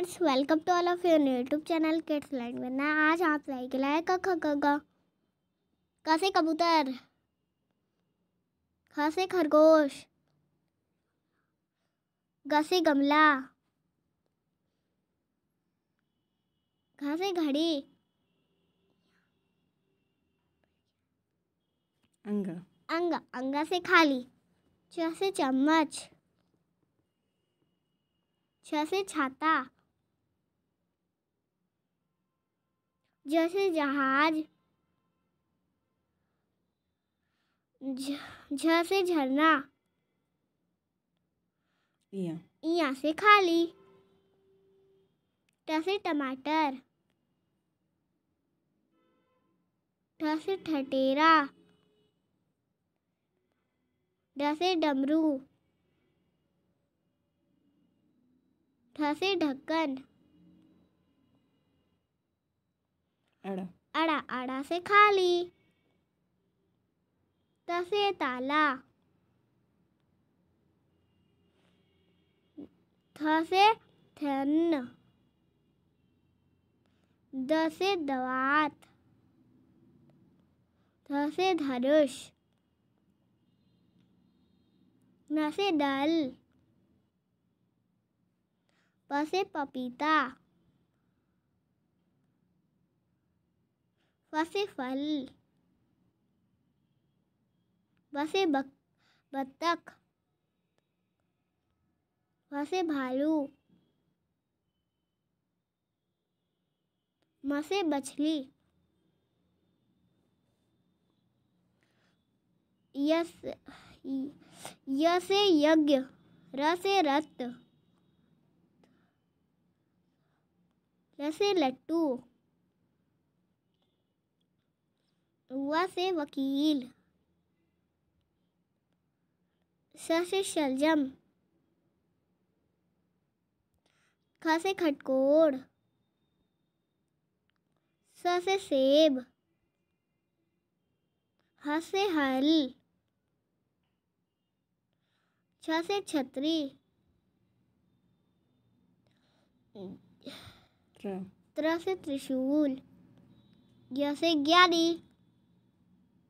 friends welcome to all of your YouTube channel Kids Land में ना आज आप लाए के लाए ख ख से कबूतर ख से खरगोश ग से गमला घ से घड़ी अंग अंग अंगा से खाली छ से चम्मच छ से छाता जैसे जहाज जैसे से झरना इया से खाली ट टमाटर ठ ठटेरा ड डमरू ढ ढक्कन अड़ा अड़ा अड़ा से खाली तसे ताला थसे थन दसे दवात धसे धनुष नसे दल पसे पपीता फसे फल बसे बक बत्तख वसे भालू मसे मछली यस यसे यज्ञ रसे रत रसे लट्टू हुआ से वकील स से शलजम ख से खटकोड़ स से सेब ह से हल छ से छतरी त्र से त्रिशूल य से ज्ञानी